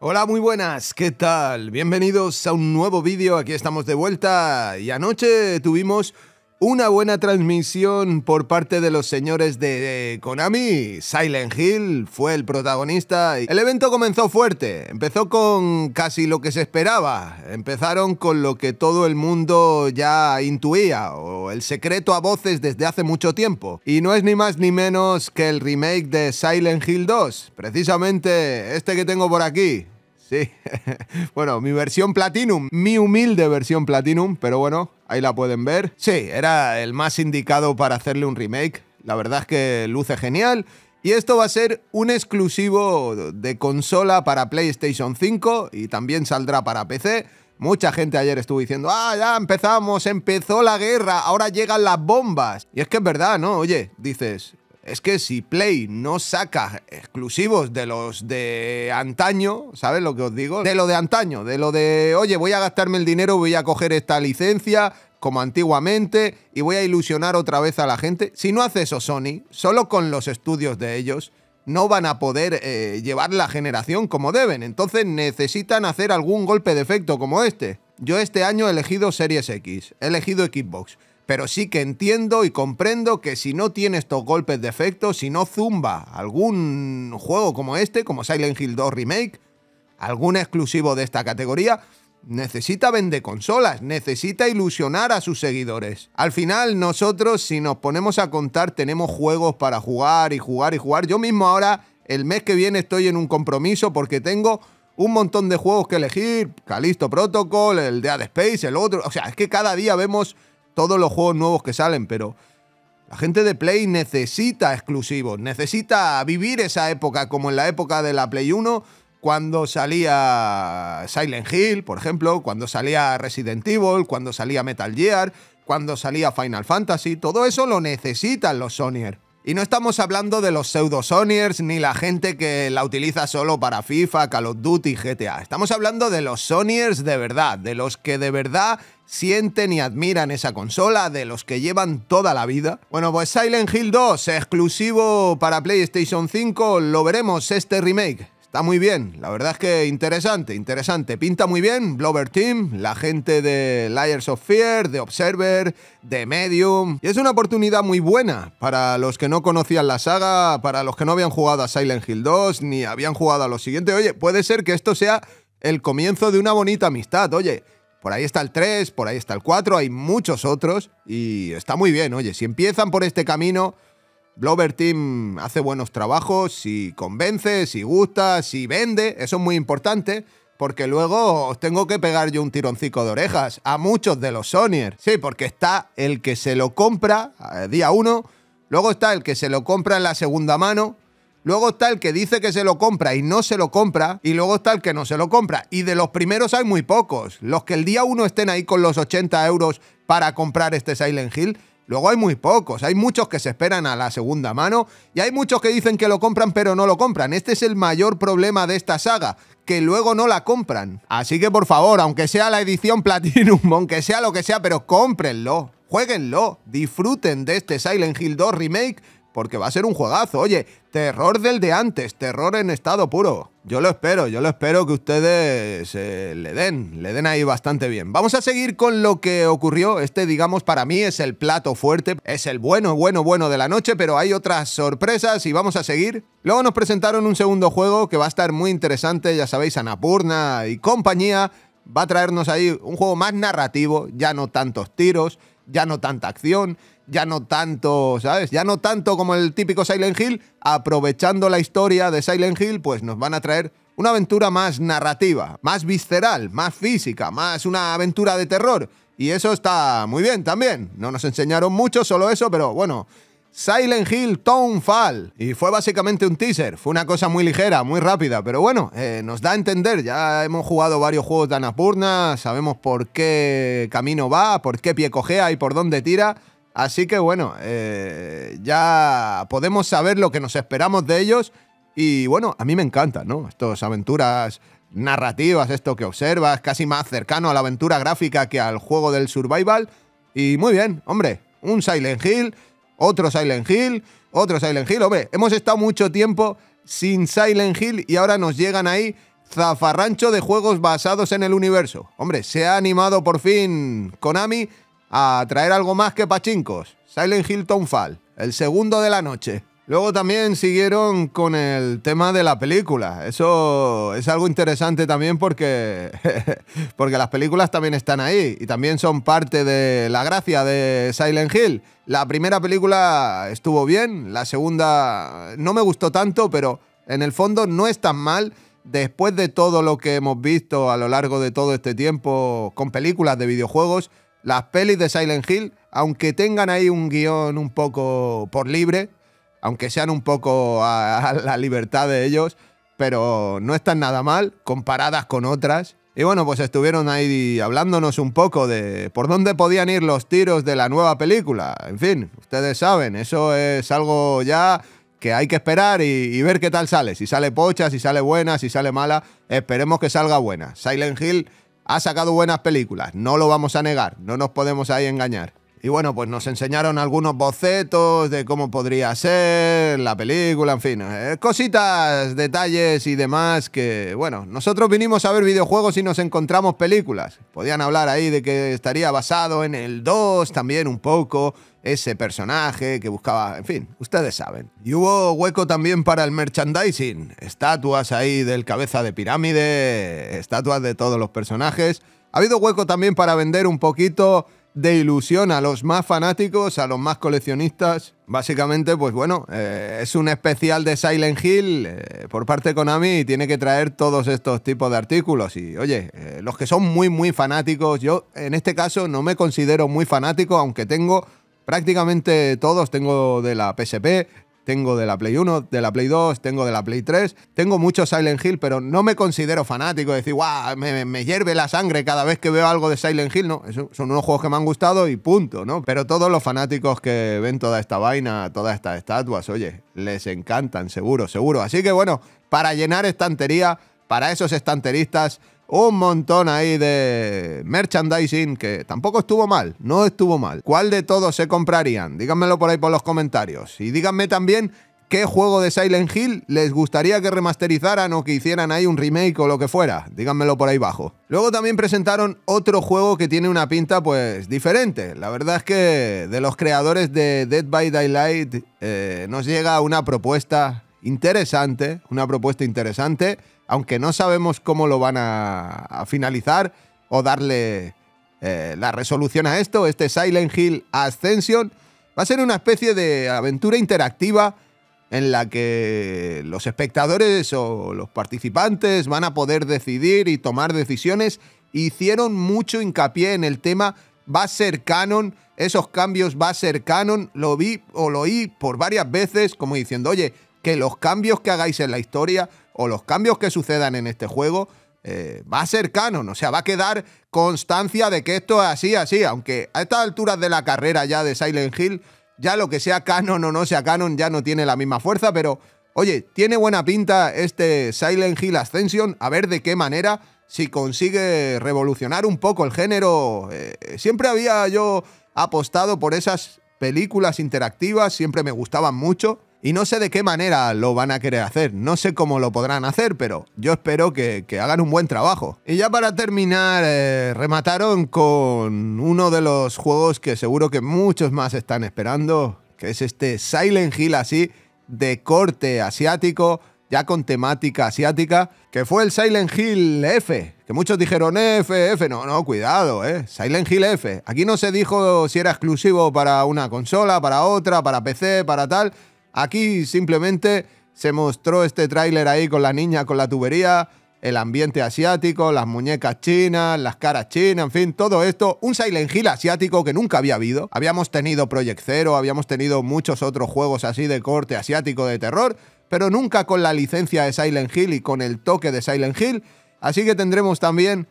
Hola, muy buenas, ¿qué tal? Bienvenidos a un nuevo vídeo, aquí estamos de vuelta y anoche tuvimos una buena transmisión por parte de los señores de Konami, Silent Hill fue el protagonista. y El evento comenzó fuerte, empezó con casi lo que se esperaba, empezaron con lo que todo el mundo ya intuía, o el secreto a voces desde hace mucho tiempo. Y no es ni más ni menos que el remake de Silent Hill 2, precisamente este que tengo por aquí, Sí. bueno, mi versión Platinum, mi humilde versión Platinum, pero bueno, ahí la pueden ver. Sí, era el más indicado para hacerle un remake. La verdad es que luce genial. Y esto va a ser un exclusivo de consola para PlayStation 5 y también saldrá para PC. Mucha gente ayer estuvo diciendo, ah, ya empezamos, empezó la guerra, ahora llegan las bombas. Y es que es verdad, ¿no? Oye, dices, es que si Play no saca exclusivos de los de antaño, ¿sabes lo que os digo? De lo de antaño, de lo de, oye, voy a gastarme el dinero, voy a coger esta licencia como antiguamente y voy a ilusionar otra vez a la gente. Si no hace eso Sony, solo con los estudios de ellos, no van a poder eh, llevar la generación como deben. Entonces necesitan hacer algún golpe de efecto como este. Yo este año he elegido Series X, he elegido Xbox pero sí que entiendo y comprendo que si no tiene estos golpes de efecto, si no zumba algún juego como este, como Silent Hill 2 Remake, algún exclusivo de esta categoría, necesita vender consolas, necesita ilusionar a sus seguidores. Al final, nosotros, si nos ponemos a contar, tenemos juegos para jugar y jugar y jugar. Yo mismo ahora, el mes que viene, estoy en un compromiso porque tengo un montón de juegos que elegir. Calisto Protocol, el de Space, el otro. O sea, es que cada día vemos todos los juegos nuevos que salen, pero la gente de Play necesita exclusivos, necesita vivir esa época como en la época de la Play 1, cuando salía Silent Hill, por ejemplo, cuando salía Resident Evil, cuando salía Metal Gear, cuando salía Final Fantasy, todo eso lo necesitan los Sonyers. Y no estamos hablando de los pseudo Sonyers ni la gente que la utiliza solo para FIFA, Call of Duty, GTA. Estamos hablando de los Sonyers de verdad, de los que de verdad sienten y admiran esa consola de los que llevan toda la vida? Bueno, pues Silent Hill 2, exclusivo para PlayStation 5, lo veremos este remake. Está muy bien, la verdad es que interesante, interesante. Pinta muy bien Blover Team, la gente de Liars of Fear, de Observer, de Medium. Y es una oportunidad muy buena para los que no conocían la saga, para los que no habían jugado a Silent Hill 2, ni habían jugado a lo siguiente. Oye, puede ser que esto sea el comienzo de una bonita amistad. Oye, por ahí está el 3, por ahí está el 4, hay muchos otros y está muy bien, oye, si empiezan por este camino, Blover Team hace buenos trabajos, si convence, si gusta, si vende, eso es muy importante, porque luego os tengo que pegar yo un tironcico de orejas a muchos de los Sonier. Sí, porque está el que se lo compra eh, día 1, luego está el que se lo compra en la segunda mano, Luego está el que dice que se lo compra y no se lo compra. Y luego está el que no se lo compra. Y de los primeros hay muy pocos. Los que el día uno estén ahí con los 80 euros para comprar este Silent Hill. Luego hay muy pocos, hay muchos que se esperan a la segunda mano y hay muchos que dicen que lo compran pero no lo compran. Este es el mayor problema de esta saga, que luego no la compran. Así que por favor, aunque sea la edición Platinum, aunque sea lo que sea, pero cómprenlo, jueguenlo, disfruten de este Silent Hill 2 Remake porque va a ser un juegazo. Oye, terror del de antes, terror en estado puro. Yo lo espero, yo lo espero que ustedes eh, le den, le den ahí bastante bien. Vamos a seguir con lo que ocurrió. Este, digamos, para mí es el plato fuerte, es el bueno, bueno, bueno de la noche, pero hay otras sorpresas y vamos a seguir. Luego nos presentaron un segundo juego que va a estar muy interesante, ya sabéis, Anapurna y compañía. Va a traernos ahí un juego más narrativo, ya no tantos tiros ya no tanta acción, ya no tanto, ¿sabes? Ya no tanto como el típico Silent Hill, aprovechando la historia de Silent Hill, pues nos van a traer una aventura más narrativa, más visceral, más física, más una aventura de terror. Y eso está muy bien también. No nos enseñaron mucho, solo eso, pero bueno, Silent Hill Fall... Y fue básicamente un teaser, fue una cosa muy ligera, muy rápida, pero bueno, eh, nos da a entender, ya hemos jugado varios juegos de Anapurna, sabemos por qué camino va, por qué pie cojea y por dónde tira. Así que bueno, eh, ya podemos saber lo que nos esperamos de ellos. Y bueno, a mí me encantan, ¿no? Estas aventuras narrativas, esto que observas, casi más cercano a la aventura gráfica que al juego del survival. Y muy bien, hombre, un Silent Hill otro Silent Hill, otro Silent Hill. Hombre, hemos estado mucho tiempo sin Silent Hill y ahora nos llegan ahí zafarrancho de juegos basados en el universo. Hombre, se ha animado por fin Konami a traer algo más que pachincos. Silent Hill Townfall, el segundo de la noche. Luego también siguieron con el tema de la película. Eso es algo interesante también porque, porque las películas también están ahí y también son parte de la gracia de Silent Hill. La primera película estuvo bien, la segunda no me gustó tanto, pero en el fondo no es tan mal después de todo lo que hemos visto a lo largo de todo este tiempo con películas de videojuegos. Las pelis de Silent Hill, aunque tengan ahí un guión un poco por libre, aunque sean un poco a, la libertad de ellos, pero no están nada mal comparadas con otras. Y bueno, pues estuvieron ahí hablándonos un poco de por dónde podían ir los tiros de la nueva película. En fin, ustedes saben, eso es algo ya que hay que esperar y, y ver qué tal sale. Si sale pocha, si sale buena, si sale mala, esperemos que salga buena. Silent Hill ha sacado buenas películas, no lo vamos a negar, no nos podemos ahí engañar. Y bueno, pues nos enseñaron algunos bocetos de cómo podría ser la película, en fin, eh, cositas, detalles y demás que, bueno, nosotros vinimos a ver videojuegos y nos encontramos películas. Podían hablar ahí de que estaría basado en el 2 también un poco, ese personaje que buscaba, en fin, ustedes saben. Y hubo hueco también para el merchandising, estatuas ahí del cabeza de pirámide, estatuas de todos los personajes. Ha habido hueco también para vender un poquito de ilusión a los más fanáticos, a los más coleccionistas. Básicamente, pues bueno, eh, es un especial de Silent Hill eh, por parte de Konami y tiene que traer todos estos tipos de artículos. Y oye, eh, los que son muy, muy fanáticos, yo en este caso no me considero muy fanático, aunque tengo prácticamente todos, tengo de la PSP, tengo de la Play 1, de la Play 2, tengo de la Play 3. Tengo mucho Silent Hill, pero no me considero fanático decir, guau, me, hierve la sangre cada vez que veo algo de Silent Hill. No, son unos juegos que me han gustado y punto, ¿no? Pero todos los fanáticos que ven toda esta vaina, todas estas estatuas, oye, les encantan, seguro, seguro. Así que bueno, para llenar estantería, para esos estanteristas, un montón ahí de merchandising que tampoco estuvo mal, no estuvo mal. ¿Cuál de todos se comprarían? Díganmelo por ahí por los comentarios. Y díganme también qué juego de Silent Hill les gustaría que remasterizaran o que hicieran ahí un remake o lo que fuera. Díganmelo por ahí abajo. Luego también presentaron otro juego que tiene una pinta pues diferente. La verdad es que de los creadores de Dead by Daylight eh, nos llega una propuesta interesante, una propuesta interesante, aunque no sabemos cómo lo van a, finalizar o darle eh, la resolución a esto. Este Silent Hill Ascension va a ser una especie de aventura interactiva en la que los espectadores o los participantes van a poder decidir y tomar decisiones. Hicieron mucho hincapié en el tema, va a ser canon, esos cambios va a ser canon, lo vi o lo oí por varias veces como diciendo, oye, que los cambios que hagáis en la historia o los cambios que sucedan en este juego eh, va a ser canon, o sea, va a quedar constancia de que esto es así, así, aunque a estas alturas de la carrera ya de Silent Hill, ya lo que sea canon o no sea canon ya no tiene la misma fuerza, pero oye, tiene buena pinta este Silent Hill Ascension, a ver de qué manera, si consigue revolucionar un poco el género, eh, siempre había yo apostado por esas películas interactivas, siempre me gustaban mucho, y no sé de qué manera lo van a querer hacer, no sé cómo lo podrán hacer, pero yo espero que, hagan un buen trabajo. Y ya para terminar, eh, remataron con uno de los juegos que seguro que muchos más están esperando, que es este Silent Hill así, de corte asiático, ya con temática asiática, que fue el Silent Hill F, que muchos dijeron F, F, no, no, cuidado, eh, Silent Hill F. Aquí no se dijo si era exclusivo para una consola, para otra, para PC, para tal. Aquí simplemente se mostró este tráiler ahí con la niña con la tubería, el ambiente asiático, las muñecas chinas, las caras chinas, en fin, todo esto. Un Silent Hill asiático que nunca había habido. Habíamos tenido Project Zero, habíamos tenido muchos otros juegos así de corte asiático de terror, pero nunca con la licencia de Silent Hill y con el toque de Silent Hill. Así que tendremos también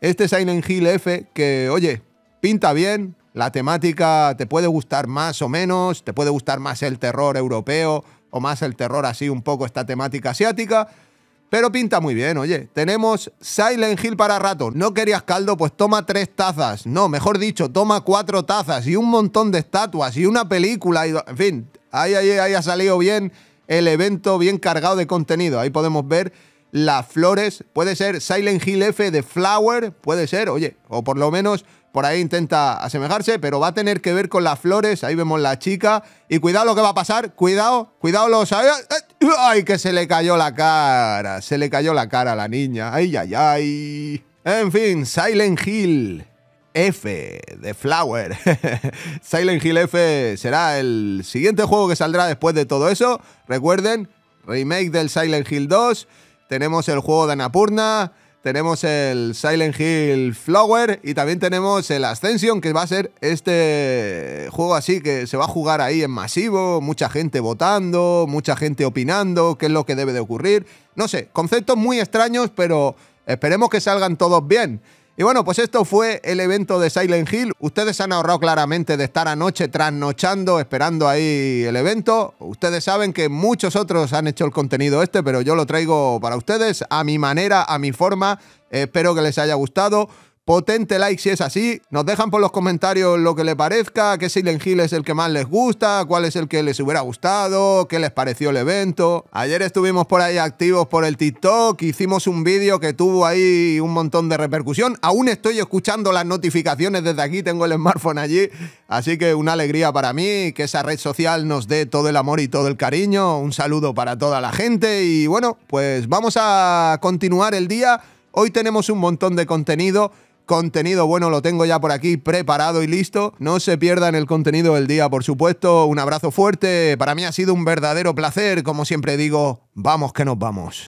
este Silent Hill F que, oye, pinta bien, la temática te puede gustar más o menos, te puede gustar más el terror europeo o más el terror así un poco esta temática asiática, pero pinta muy bien, oye. Tenemos Silent Hill para rato. ¿No querías caldo? Pues toma tres tazas. No, mejor dicho, toma cuatro tazas y un montón de estatuas y una película. Y, en fin, ahí, ahí, ahí ha salido bien el evento, bien cargado de contenido. Ahí podemos ver las flores. Puede ser Silent Hill F de Flower, puede ser, oye, o por lo menos por ahí intenta asemejarse, pero va a tener que ver con las flores. Ahí vemos la chica. Y cuidado lo que va a pasar. Cuidado, cuidado los... ¡Ay, que se le cayó la cara! Se le cayó la cara a la niña. ¡Ay, ay, ay! En fin, Silent Hill F de Flower. Silent Hill F será el siguiente juego que saldrá después de todo eso. Recuerden, remake del Silent Hill 2. Tenemos el juego de Anapurna tenemos el Silent Hill Flower y también tenemos el Ascension, que va a ser este juego así que se va a jugar ahí en masivo, mucha gente votando, mucha gente opinando, qué es lo que debe de ocurrir. No sé, conceptos muy extraños, pero esperemos que salgan todos bien. Y bueno, pues esto fue el evento de Silent Hill. Ustedes han ahorrado claramente de estar anoche trasnochando, esperando ahí el evento. Ustedes saben que muchos otros han hecho el contenido este, pero yo lo traigo para ustedes a mi manera, a mi forma. Espero que les haya gustado potente like si es así. Nos dejan por los comentarios lo que les parezca, qué Silent Hill es el que más les gusta, cuál es el que les hubiera gustado, qué les pareció el evento. Ayer estuvimos por ahí activos por el TikTok, hicimos un vídeo que tuvo ahí un montón de repercusión. Aún estoy escuchando las notificaciones desde aquí, tengo el smartphone allí, así que una alegría para mí que esa red social nos dé todo el amor y todo el cariño. Un saludo para toda la gente y bueno, pues vamos a continuar el día. Hoy tenemos un montón de contenido Contenido bueno lo tengo ya por aquí preparado y listo. No se pierdan el contenido del día, por supuesto. Un abrazo fuerte. Para mí ha sido un verdadero placer. Como siempre digo, vamos que nos vamos.